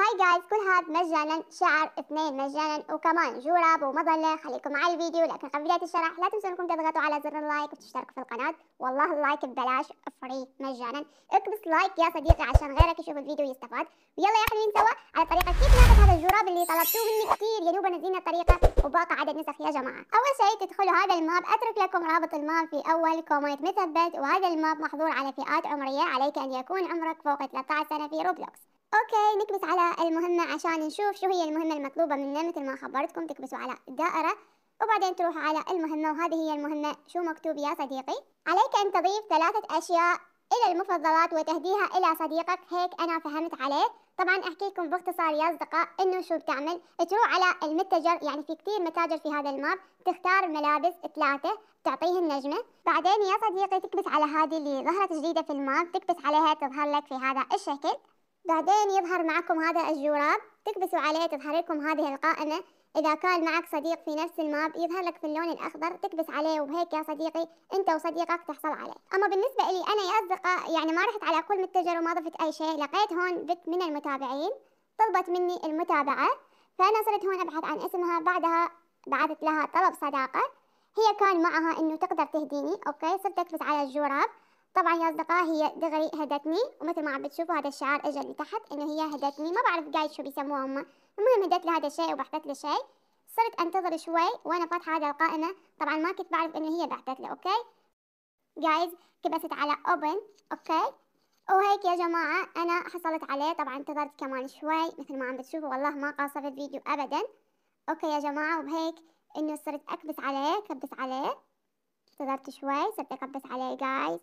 هاي جايز كل هذا مجانا شعر اثنين مجانا وكمان جوراب ومظلة خليكم على الفيديو لكن قبل بداية الشرح لا تنسوا انكم تضغطوا على زر اللايك وتشتركوا في القناة والله اللايك ببلاش فري مجانا اكبس لايك يا صديقي عشان غيرك يشوف الفيديو ويستفاد ويلا يا حلوين سوا على طريقة كيف ناخذ هذا الجوراب اللي طلبتوه مني كثير يا دوب نزلنا الطريقة وباقي عدد نسخ يا جماعة اول شيء تدخلوا هذا الماب اترك لكم رابط الماب في اول كومنت مثبت وهذا الماب محظور على فئات عمرية عليك ان يكون عمرك فوق 13 سنة في روبلوكس اوكي نكبس على المهمة عشان نشوف شو هي المهمة المطلوبة منا مثل ما خبرتكم تكبسوا على الدائرة وبعدين تروحوا على المهمة وهذه هي المهمة شو مكتوب يا صديقي عليك أن تضيف ثلاثة أشياء إلى المفضلات وتهديها إلى صديقك هيك أنا فهمت عليه طبعا أحكي لكم باختصار يا أصدقاء إنه شو بتعمل تروح على المتجر يعني في كتير متاجر في هذا الماب تختار ملابس ثلاثة تعطيه نجمة بعدين يا صديقي تكبس على هذه اللي ظهرت جديدة في الماب تكبس عليها تظهر لك في هذا الشكل بعدين يظهر معكم هذا الجوراب تكبسوا عليه تظهر لكم هذه القائمة إذا كان معك صديق في نفس الماب يظهر لك في اللون الأخضر تكبس عليه وبهيك يا صديقي أنت وصديقك تحصل عليه أما بالنسبة لي أنا يا أصدقاء يعني ما رحت على كل متجر وما ضفت أي شيء لقيت هون بت من المتابعين طلبت مني المتابعة فأنا صرت هون أبحث عن اسمها بعدها بعثت لها طلب صداقة هي كان معها إنه تقدر تهديني أوكي صرت أكبس على الجوراب طبعا يا اصدقاء هي دغري هدتني ومثل ما عم بتشوفوا هذا الشعار اجى اللي تحت انه هي هدتني ما بعرف جاي شو بيسموها هم المهم هدت لي هذا الشيء وبعثت لي شيء صرت انتظر شوي وانا فاتحه هذا القائمه طبعا ما كنت بعرف انه هي بعثت لي اوكي جايز كبست على اوبن اوكي وهيك يا جماعة أنا حصلت عليه طبعا انتظرت كمان شوي مثل ما عم بتشوفوا والله ما قاصر الفيديو أبدا أوكي يا جماعة وبهيك إنه صرت أكبس عليه كبس عليه انتظرت شوي صرت أكبس عليه جايز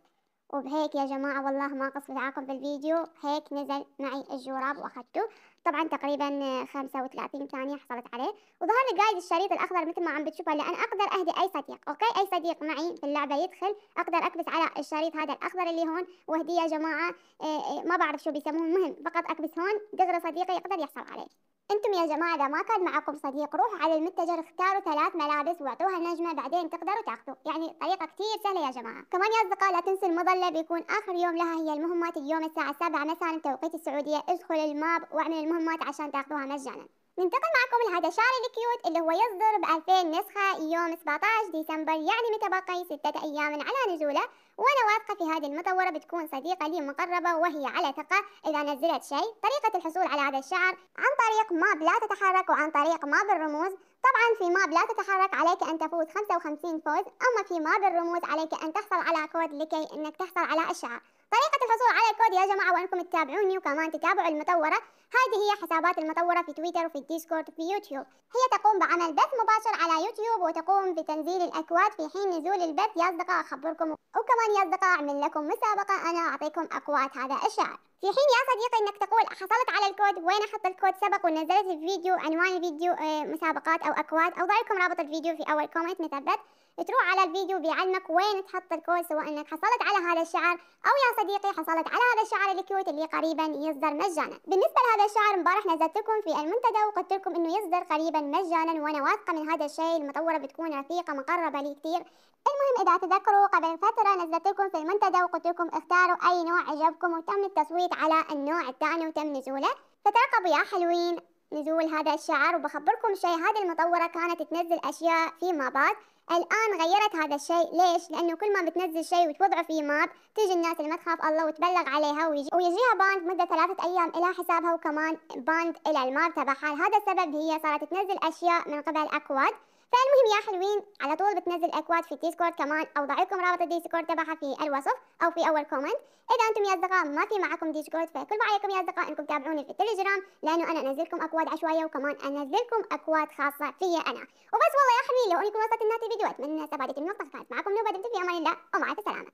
وبهيك يا جماعة والله ما قصرت معاكم بالفيديو هيك نزل معي الجوراب واخدته طبعا تقريبا خمسة وثلاثين ثانية حصلت عليه وظهر لي قايد الشريط الأخضر مثل ما عم بتشوفه لأن أقدر أهدي أي صديق أوكي أي صديق معي في اللعبة يدخل أقدر أكبس على الشريط هذا الأخضر اللي هون وأهديه يا جماعة آه، آه، ما بعرف شو بيسموه المهم فقط أكبس هون دغري صديقي يقدر يحصل عليه انتم يا جماعه اذا ما كان معكم صديق روحوا على المتجر اختاروا ثلاث ملابس واعطوها نجمه بعدين تقدروا تاخذوا يعني طريقه كثير سهله يا جماعه كمان يا اصدقاء لا تنسوا المظله بيكون اخر يوم لها هي المهمات اليوم الساعه 7 مساء بتوقيت السعوديه ادخل الماب واعمل المهمات عشان تاخذوها مجانا ننتقل معكم لهذا الشعر الكيوت اللي هو يصدر ب 2000 نسخة يوم 17 ديسمبر يعني متبقي ستة أيام على نزوله وأنا واثقة في هذه المطورة بتكون صديقة لي مقربة وهي على ثقة إذا نزلت شيء طريقة الحصول على هذا الشعر عن طريق ماب لا تتحرك وعن طريق ماب الرموز طبعا في ماب لا تتحرك عليك أن تفوز 55 فوز أما في ماب الرموز عليك أن تحصل على كود لكي أنك تحصل على الشعر طريقة الحصول على الكود يا جماعة وأنكم تتابعوني وكمان تتابعوا المطورة هذه هي حسابات المطورة في تويتر وفي الديسكورد وفي يوتيوب هي تقوم بعمل بث مباشر على يوتيوب وتقوم بتنزيل الأكواد في حين نزول البث يا أصدقاء أخبركم وكمان يا أصدقاء أعمل لكم مسابقة أنا أعطيكم أكواد هذا الشعر في حين يا صديقي انك تقول حصلت على الكود وين احط الكود سبق ونزلت الفيديو عنوان الفيديو آه، مسابقات او اكواد او لكم رابط الفيديو في اول كومنت مثبت تروح على الفيديو بيعلمك وين تحط الكود سواء انك حصلت على هذا الشعر او يا صديقي حصلت على هذا الشعر الكيوت اللي قريبا يصدر مجانا بالنسبه لهذا هذا الشعر امبارح نزلتكم في المنتدى وقلت لكم انه يصدر قريبا مجانا وانا واثقه من هذا الشيء المطوره بتكون رفيقه مقربه لي كثير المهم اذا تذكروا قبل فتره نزلت لكم في المنتدى وقلت لكم اختاروا اي نوع عجبكم وتم التصويت على النوع الثاني وتم نزوله فترقبوا يا حلوين نزول هذا الشعر وبخبركم شيء هذه المطورة كانت تنزل أشياء في مابات الآن غيرت هذا الشيء ليش؟ لأنه كل ما بتنزل شيء وتوضعه في ماب تجي الناس اللي ما تخاف الله وتبلغ عليها ويجي ويجيها باند مدة ثلاثة أيام إلى حسابها وكمان باند إلى الماب تبعها هذا السبب هي صارت تنزل أشياء من قبل أكواد فالمهم يا حلوين على طول بتنزل اكواد في الديسكورد كمان اوضع لكم رابط الديسكورد تبعها في الوصف او في اول كومنت اذا انتم يا اصدقاء ما في معكم ديسكورد فكل ما عليكم يا اصدقاء انكم تتابعوني في التليجرام لانه انا انزل لكم اكواد عشوائيه وكمان انزل لكم اكواد خاصه فيا انا وبس والله يا حلوين لو انكم وصلت لنهايه الفيديو اتمنى استفادت من النقطه كانت معكم نوبه دمتم في امان الله ومع السلامه